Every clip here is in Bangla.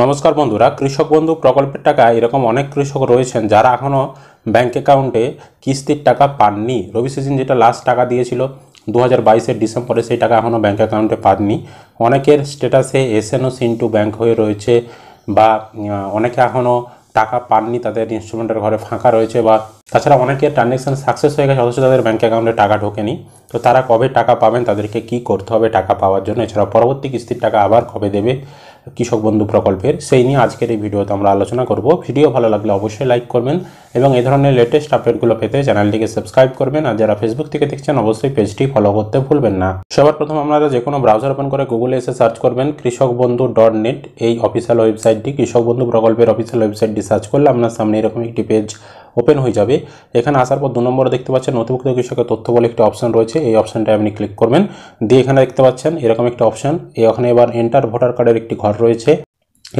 নমস্কার বন্ধুরা কৃষক বন্ধু প্রকল্পের টাকা এরকম অনেক কৃষক রয়েছেন যারা এখনও ব্যাঙ্ক অ্যাকাউন্টে কিস্তির টাকা পাননি রবি সিজন যেটা লাস্ট টাকা দিয়েছিল দু হাজার বাইশের ডিসেম্বরে সেই টাকা এখনও ব্যাঙ্ক অ্যাকাউন্টে পাননি অনেকের স্ট্যাটাসে এসএনও টু ব্যাঙ্ক হয়ে রয়েছে বা অনেকে এখনও টাকা পাননি তাদের ইনস্ট্রুমেন্টের ঘরে ফাঁকা রয়েছে বা তাছাড়া অনেকের ট্রানজ্যাকশান সাকসেস হয়ে গেছে অথচ তাদের ব্যাঙ্ক অ্যাকাউন্টে টাকা ঢোকেনি তো তারা কবে টাকা পাবেন তাদেরকে কি করতে হবে টাকা পাওয়ার জন্য এছাড়া পরবর্তী কিস্তির টাকা আবার কবে দেবে কৃষক বন্ধু প্রকল্পের সেই নিয়ে আজকের এই ভিডিওতে আমরা আলোচনা করব ভিডিও ভালো লাগলে অবশ্যই লাইক করবেন এবং এই ধরনের লেটেস্ট আপডেটগুলো পেতে চ্যানেলটিকে সাবস্ক্রাইব করবেন আর যারা ফেসবুক থেকে দেখছেন অবশ্যই পেজটি ফলো করতে ভুলবেন না সবার প্রথম আপনারা যে কোনো ব্রাউজার ওপেন করে গুগলে এসে সার্চ করবেন কৃষক বন্ধু ডট নেট এই অফিসিয়াল ওয়েবসাইটটি কৃষক বন্ধু প্রকল্পের অফিসিয়াল ওয়েবসাইটটি সার্চ করলে আপনার সামনে এরকম একটি পেজ ওপেন হয়ে যাবে এখানে আসার পর দু নম্বরে দেখতে পাচ্ছেন নথিভুক্ত কৃষকের তথ্য বলে একটি অপশন রয়েছে এই অপশানটা আপনি ক্লিক করবেন দিয়ে এখানে দেখতে পাচ্ছেন এরকম একটি অপশন এখানে এবার এন্টার ভোটার কার্ডের একটি ঘর রয়েছে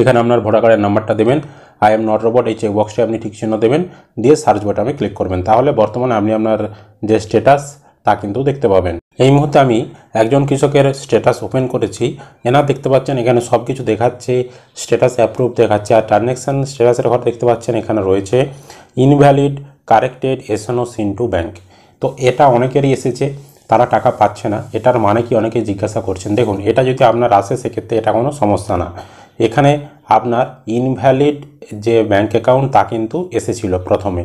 এখানে আপনার ভোটার কার্ডের নাম্বারটা দেবেন আই এম নট রোবট এই চেকবক্সটি আপনি ঠিক চিহ্ন দেবেন দিয়ে সার্চ বাটনে ক্লিক করবেন তাহলে বর্তমানে আপনি আপনার যে স্ট্যাটাস তা কিন্তু দেখতে পাবেন এই মুহূর্তে আমি একজন কৃষকের স্ট্যাটাস ওপেন করেছি এনার দেখতে পাচ্ছেন এখানে সব কিছু দেখাচ্ছে স্ট্যাটাস অ্যাপ্রুভ দেখাচ্ছে আর ট্রানজ্যাকশান স্ট্যাটাসের ঘর দেখতে পাচ্ছেন এখানে রয়েছে ইনভ্যালিড কারেক্টেড এসএনও সিন্টু ব্যাঙ্ক তো এটা অনেকেরই এসেছে তারা টাকা পাচ্ছে না এটার মানে কি অনেকে জিজ্ঞাসা করছেন দেখুন এটা যদি আপনার আসে সেক্ষেত্রে এটা কোনো সমস্যা না এখানে আপনার ইনভ্যালিড যে ব্যাঙ্ক অ্যাকাউন্ট তা কিন্তু এসেছিল প্রথমে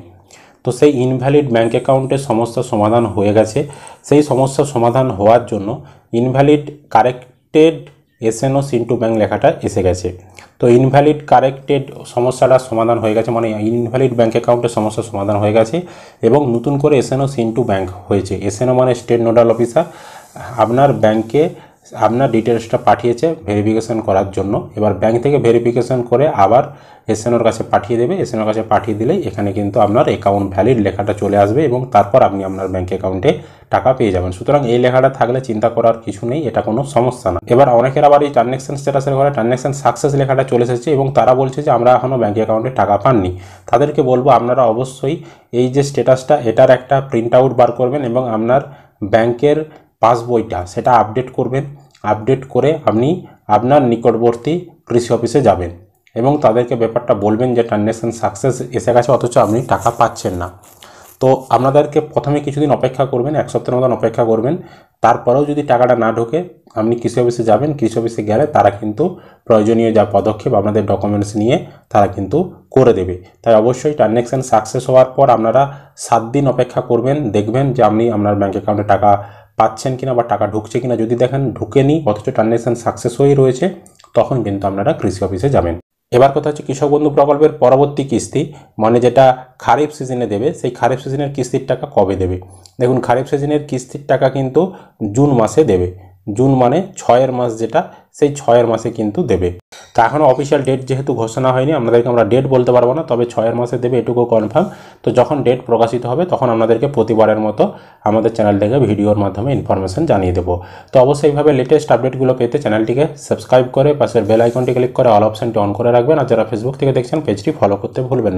তো সেই ইনভ্যালিড ব্যাঙ্ক অ্যাকাউন্টের সমস্যা সমাধান হয়ে গেছে সেই সমস্যার সমাধান হওয়ার জন্য ইনভ্যালিড কারেক্টেড এসএনও সিনটু ব্যাঙ্ক লেখাটা এসে গেছে তো ইনভ্যালিড কারেক্টেড সমস্যাটা সমাধান হয়ে গেছে মানে ইনভ্যালিড ব্যাঙ্ক অ্যাকাউন্টের সমস্যা সমাধান হয়ে গেছে এবং নতুন করে এসএনও সিন্টু ব্যাঙ্ক হয়েছে এসএনও মানে স্টেট নোডাল অফিসার আপনার ব্যাংকে আপনার ডিটেলসটা পাঠিয়েছে ভেরিফিকেশান করার জন্য এবার ব্যাংক থেকে ভেরিফিকেশান করে আবার এসএনওর কাছে পাঠিয়ে দেবে এসএনওর কাছে পাঠিয়ে দিলেই এখানে কিন্তু আপনার অ্যাকাউন্ট ভ্যালিড লেখাটা চলে আসবে এবং তারপর আপনি আপনার ব্যাংক অ্যাকাউন্টে টাকা পেয়ে যাবেন সুতরাং এই লেখাটা থাকলে চিন্তা করার কিছু নেই এটা কোনো সমস্যা না এবার অনেকের আবার এই ট্রানজ্যাকশান স্ট্যাটাসের ঘরে ট্রানজ্যাকশান সাকসেস লেখাটা চলে এসেছে এবং তারা বলছে যে আমরা এখনও ব্যাঙ্ক অ্যাকাউন্টে টাকা পাননি তাদেরকে বলবো আপনারা অবশ্যই এই যে স্ট্যাটাসটা এটার একটা প্রিন্ট আউট বার করবেন এবং আপনার ব্যাংকের পাসবইটা সেটা আপডেট করবেন আপডেট করে আপনি আপনার নিকটবর্তী কৃষি অফিসে যাবেন এবং তাদেরকে ব্যাপারটা বলবেন যে ট্রানজ্যাকশান সাকসেস এসে গেছে অথচ আপনি টাকা পাচ্ছেন না তো আপনাদেরকে প্রথমে কিছুদিন অপেক্ষা করবেন এক সপ্তাহের মতন অপেক্ষা করবেন তারপরেও যদি টাকাটা না ঢোকে আপনি কৃষি অফিসে যাবেন কৃষি অফিসে গেলে তারা কিন্তু প্রয়োজনীয় যা পদক্ষেপ আপনাদের ডকুমেন্টস নিয়ে তারা কিন্তু করে দেবে তাই অবশ্যই ট্রানজ্যাকশান সাকসেস হওয়ার পর আপনারা সাত দিন অপেক্ষা করবেন দেখবেন যে আপনি আপনার ব্যাঙ্ক অ্যাকাউন্টে টাকা পাচ্ছেন কিনা বা টাকা ঢুকছে কিনা যদি দেখেন ঢুকেনি অথচ ট্রানজ্যাকশান সাকসেস হয়েই রয়েছে তখন কিন্তু আপনারা কৃষি অফিসে যাবেন এবার কথা হচ্ছে কৃষক বন্ধু প্রকল্পের পরবর্তী কিস্তি মানে যেটা খারিফ সিজনে দেবে সেই খারিফ সিজনের কিস্তির টাকা কবে দেবে দেখুন খারিফ সিজনের কিস্তির টাকা কিন্তু জুন মাসে দেবে জুন মানে ছয়ের মাস যেটা সেই ছয়ের মাসে কিন্তু দেবে তা এখন অফিসিয়াল ডেট যেহেতু ঘোষণা হয়নি আপনাদেরকে আমরা ডেট বলতে পারবো না তবে ছয়ের মাসে দেবে এটুকু কনফার্ম তো যখন ডেট প্রকাশিত হবে তখন আপনাদেরকে প্রতিবারের মতো আমাদের চ্যানেল থেকে ভিডিওর মাধ্যমে ইনফরমেশন জানিয়ে দেবো তো অবশ্যইভাবে লেটেস্ট আপডেটগুলো পেতে চ্যানেলটিকে সাবস্ক্রাইব করে পাশের বেল আইকনটি ক্লিক করে অল অপশানটি অন করে রাখবেন আর যারা ফেসবুক থেকে দেখছেন পেজটি ফলো করতে ভুলবেন না